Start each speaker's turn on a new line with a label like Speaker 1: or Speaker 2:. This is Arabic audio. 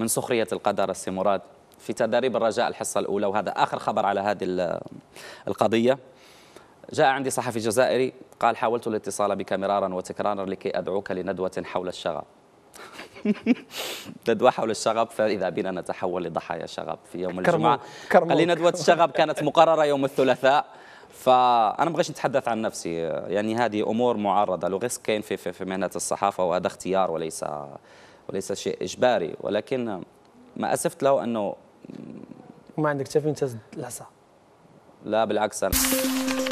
Speaker 1: من سخرية القدر السي مراد في تدريب الرجاء الحصة الأولى وهذا آخر خبر على هذه القضية جاء عندي صحفي جزائري قال حاولت الاتصال بك مرارا وتكرارا لكي أدعوك لندوة حول الشغب ندوة حول الشغب فإذا بنا نتحول لضحايا الشغب في يوم الجمعة قال لي ندوة الشغب كانت مقررة يوم الثلاثاء فانا ما بغيتش نتحدث عن نفسي يعني هذه امور معرضه لغيس كاين في, في, في مهنه الصحافه وهذا اختيار وليس وليس شيء إجباري ولكن ما أسفت له أنه
Speaker 2: ما عندك شايف انت
Speaker 3: لا بالعكس أنا